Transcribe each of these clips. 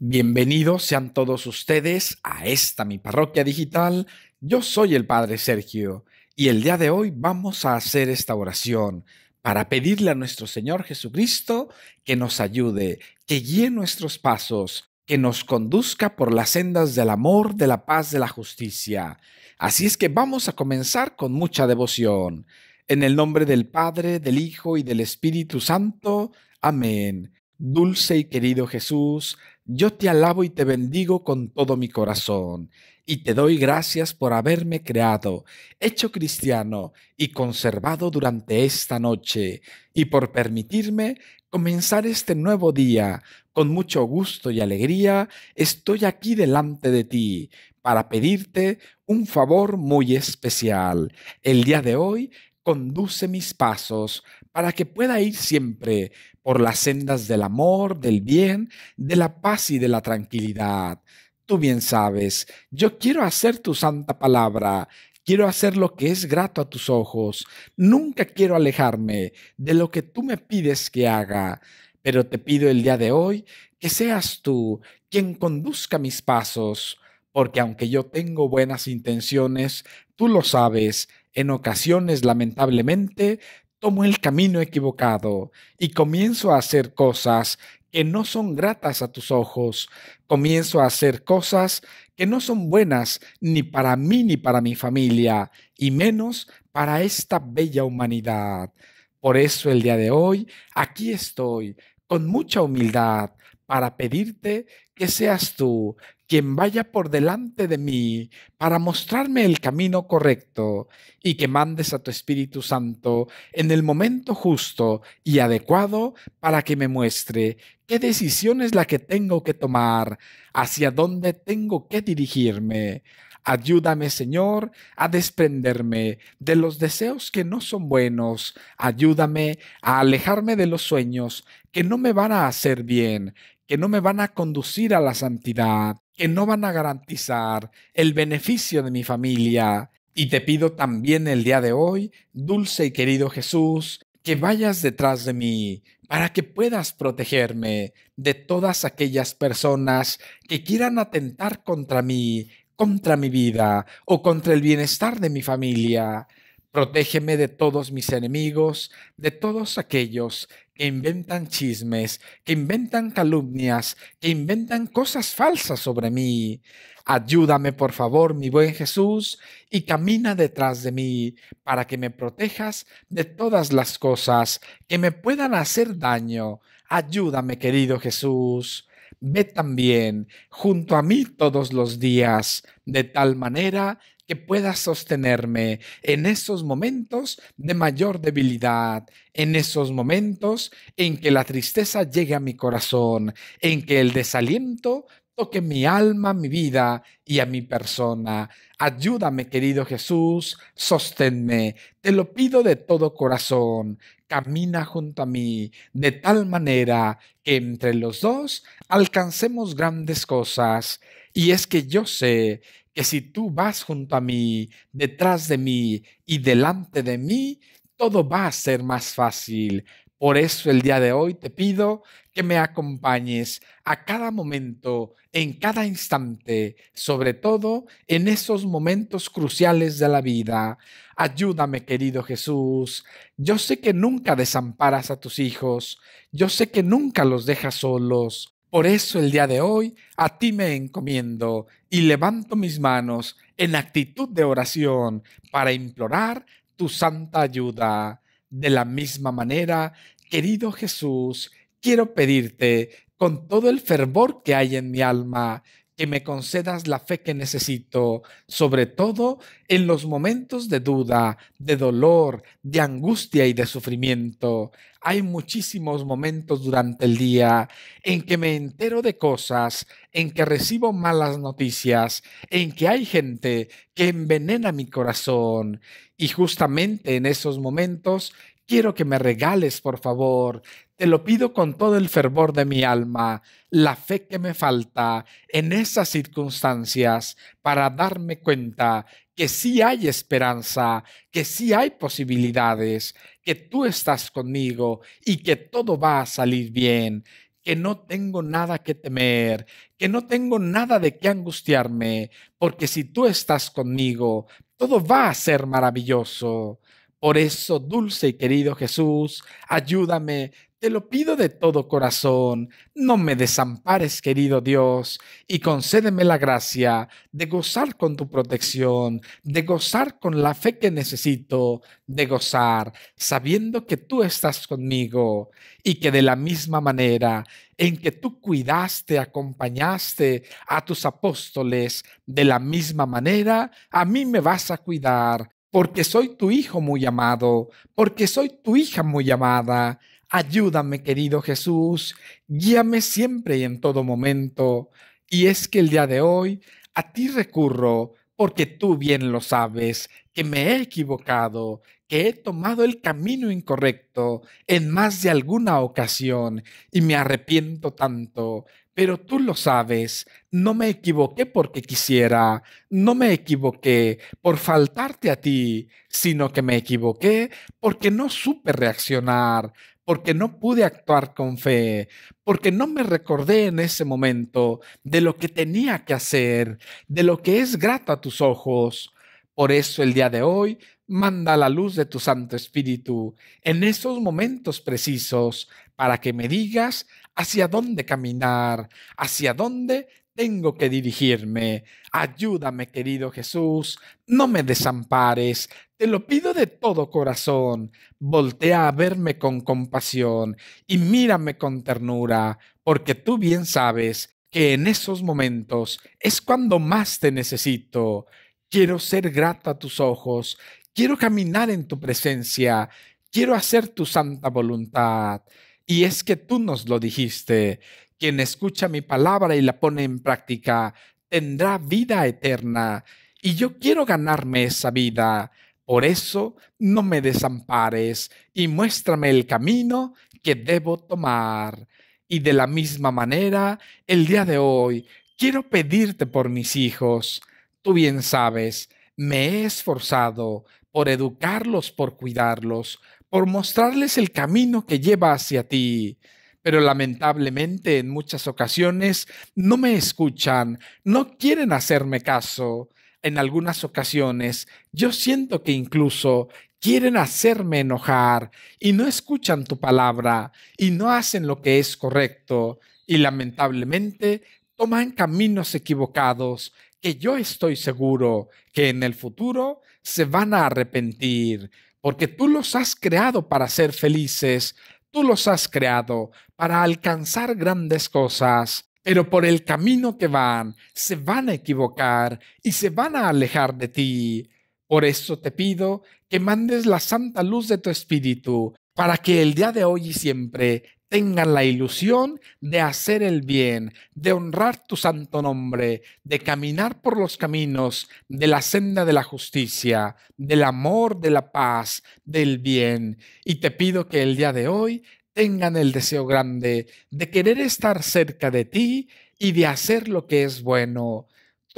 Bienvenidos sean todos ustedes a esta mi parroquia digital. Yo soy el Padre Sergio y el día de hoy vamos a hacer esta oración para pedirle a nuestro Señor Jesucristo que nos ayude, que guíe nuestros pasos, que nos conduzca por las sendas del amor, de la paz, de la justicia. Así es que vamos a comenzar con mucha devoción. En el nombre del Padre, del Hijo y del Espíritu Santo. Amén. Dulce y querido Jesús, yo te alabo y te bendigo con todo mi corazón, y te doy gracias por haberme creado, hecho cristiano y conservado durante esta noche, y por permitirme comenzar este nuevo día. Con mucho gusto y alegría estoy aquí delante de ti para pedirte un favor muy especial. El día de hoy conduce mis pasos para que pueda ir siempre por las sendas del amor, del bien, de la paz y de la tranquilidad. Tú bien sabes, yo quiero hacer tu santa palabra, quiero hacer lo que es grato a tus ojos, nunca quiero alejarme de lo que tú me pides que haga, pero te pido el día de hoy que seas tú quien conduzca mis pasos, porque aunque yo tengo buenas intenciones, tú lo sabes, en ocasiones lamentablemente tomo el camino equivocado y comienzo a hacer cosas que no son gratas a tus ojos, comienzo a hacer cosas que no son buenas ni para mí ni para mi familia, y menos para esta bella humanidad. Por eso el día de hoy, aquí estoy, con mucha humildad, para pedirte que seas tú quien vaya por delante de mí para mostrarme el camino correcto y que mandes a tu Espíritu Santo en el momento justo y adecuado para que me muestre qué decisión es la que tengo que tomar, hacia dónde tengo que dirigirme. Ayúdame, Señor, a desprenderme de los deseos que no son buenos. Ayúdame a alejarme de los sueños que no me van a hacer bien, que no me van a conducir a la santidad, que no van a garantizar el beneficio de mi familia. Y te pido también el día de hoy, dulce y querido Jesús, que vayas detrás de mí para que puedas protegerme de todas aquellas personas que quieran atentar contra mí, contra mi vida o contra el bienestar de mi familia. Protégeme de todos mis enemigos, de todos aquellos que inventan chismes, que inventan calumnias, que inventan cosas falsas sobre mí. Ayúdame, por favor, mi buen Jesús, y camina detrás de mí para que me protejas de todas las cosas que me puedan hacer daño. Ayúdame, querido Jesús. Ve también junto a mí todos los días, de tal manera que pueda sostenerme en esos momentos de mayor debilidad, en esos momentos en que la tristeza llegue a mi corazón, en que el desaliento toque mi alma, mi vida y a mi persona. Ayúdame, querido Jesús, sosténme, te lo pido de todo corazón, camina junto a mí, de tal manera que entre los dos alcancemos grandes cosas. Y es que yo sé que si tú vas junto a mí, detrás de mí y delante de mí, todo va a ser más fácil. Por eso el día de hoy te pido que me acompañes a cada momento, en cada instante, sobre todo en esos momentos cruciales de la vida. Ayúdame, querido Jesús. Yo sé que nunca desamparas a tus hijos. Yo sé que nunca los dejas solos. Por eso el día de hoy a ti me encomiendo y levanto mis manos en actitud de oración para implorar tu santa ayuda. De la misma manera, querido Jesús, quiero pedirte con todo el fervor que hay en mi alma que me concedas la fe que necesito, sobre todo en los momentos de duda, de dolor, de angustia y de sufrimiento. Hay muchísimos momentos durante el día en que me entero de cosas, en que recibo malas noticias, en que hay gente que envenena mi corazón. Y justamente en esos momentos quiero que me regales, por favor, te lo pido con todo el fervor de mi alma, la fe que me falta en esas circunstancias para darme cuenta que sí hay esperanza, que sí hay posibilidades, que tú estás conmigo y que todo va a salir bien, que no tengo nada que temer, que no tengo nada de qué angustiarme, porque si tú estás conmigo, todo va a ser maravilloso. Por eso, dulce y querido Jesús, ayúdame, te lo pido de todo corazón, no me desampares, querido Dios, y concédeme la gracia de gozar con tu protección, de gozar con la fe que necesito, de gozar sabiendo que tú estás conmigo y que de la misma manera en que tú cuidaste, acompañaste a tus apóstoles, de la misma manera a mí me vas a cuidar porque soy tu hijo muy amado, porque soy tu hija muy amada. Ayúdame, querido Jesús, guíame siempre y en todo momento. Y es que el día de hoy a ti recurro, porque tú bien lo sabes, que me he equivocado, que he tomado el camino incorrecto en más de alguna ocasión y me arrepiento tanto, pero tú lo sabes, no me equivoqué porque quisiera, no me equivoqué por faltarte a ti, sino que me equivoqué porque no supe reaccionar, porque no pude actuar con fe, porque no me recordé en ese momento de lo que tenía que hacer, de lo que es grato a tus ojos, por eso el día de hoy, manda la luz de tu Santo Espíritu en esos momentos precisos para que me digas hacia dónde caminar, hacia dónde tengo que dirigirme. Ayúdame, querido Jesús, no me desampares, te lo pido de todo corazón. Voltea a verme con compasión y mírame con ternura, porque tú bien sabes que en esos momentos es cuando más te necesito. Quiero ser grata a tus ojos, quiero caminar en tu presencia, quiero hacer tu santa voluntad. Y es que tú nos lo dijiste, quien escucha mi palabra y la pone en práctica, tendrá vida eterna. Y yo quiero ganarme esa vida. Por eso no me desampares y muéstrame el camino que debo tomar. Y de la misma manera, el día de hoy, quiero pedirte por mis hijos. Tú bien sabes, me he esforzado por educarlos, por cuidarlos, por mostrarles el camino que lleva hacia ti. Pero lamentablemente en muchas ocasiones no me escuchan, no quieren hacerme caso. En algunas ocasiones yo siento que incluso quieren hacerme enojar y no escuchan tu palabra y no hacen lo que es correcto y lamentablemente toman caminos equivocados que yo estoy seguro que en el futuro se van a arrepentir, porque tú los has creado para ser felices, tú los has creado para alcanzar grandes cosas, pero por el camino que van se van a equivocar y se van a alejar de ti. Por eso te pido que mandes la santa luz de tu espíritu para que el día de hoy y siempre tengan la ilusión de hacer el bien, de honrar tu santo nombre, de caminar por los caminos de la senda de la justicia, del amor, de la paz, del bien. Y te pido que el día de hoy tengan el deseo grande de querer estar cerca de ti y de hacer lo que es bueno.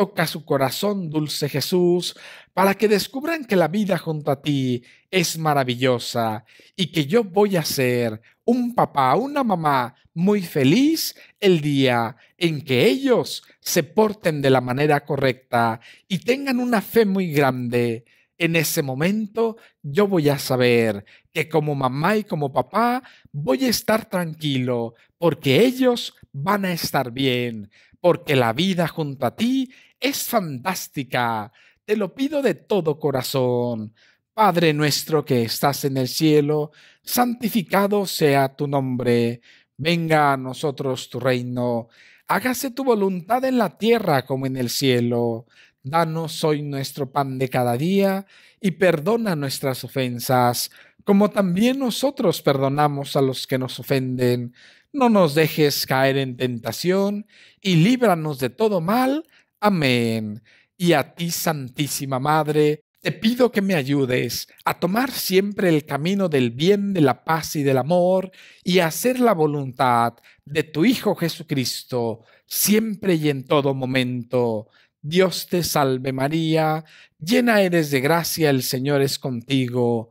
Toca su corazón, dulce Jesús, para que descubran que la vida junto a ti es maravillosa y que yo voy a ser un papá, una mamá muy feliz el día en que ellos se porten de la manera correcta y tengan una fe muy grande. En ese momento yo voy a saber que como mamá y como papá voy a estar tranquilo porque ellos van a estar bien, porque la vida junto a ti es fantástica. Te lo pido de todo corazón. Padre nuestro que estás en el cielo, santificado sea tu nombre. Venga a nosotros tu reino. Hágase tu voluntad en la tierra como en el cielo. Danos hoy nuestro pan de cada día y perdona nuestras ofensas, como también nosotros perdonamos a los que nos ofenden no nos dejes caer en tentación, y líbranos de todo mal. Amén. Y a ti, Santísima Madre, te pido que me ayudes a tomar siempre el camino del bien, de la paz y del amor, y a hacer la voluntad de tu Hijo Jesucristo, siempre y en todo momento. Dios te salve María, llena eres de gracia, el Señor es contigo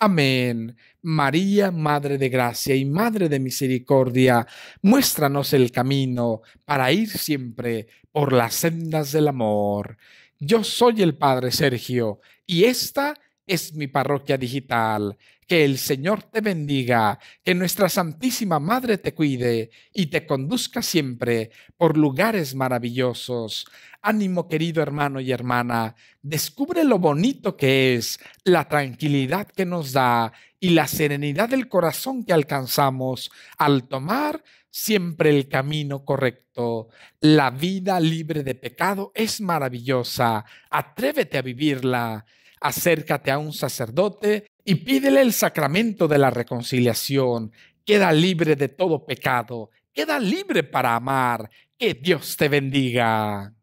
Amén. María, Madre de Gracia y Madre de Misericordia, muéstranos el camino para ir siempre por las sendas del amor. Yo soy el Padre Sergio y esta es mi parroquia digital. Que el Señor te bendiga, que nuestra Santísima Madre te cuide y te conduzca siempre por lugares maravillosos. Ánimo querido hermano y hermana, descubre lo bonito que es, la tranquilidad que nos da y la serenidad del corazón que alcanzamos al tomar siempre el camino correcto. La vida libre de pecado es maravillosa. Atrévete a vivirla acércate a un sacerdote y pídele el sacramento de la reconciliación. Queda libre de todo pecado, queda libre para amar. Que Dios te bendiga.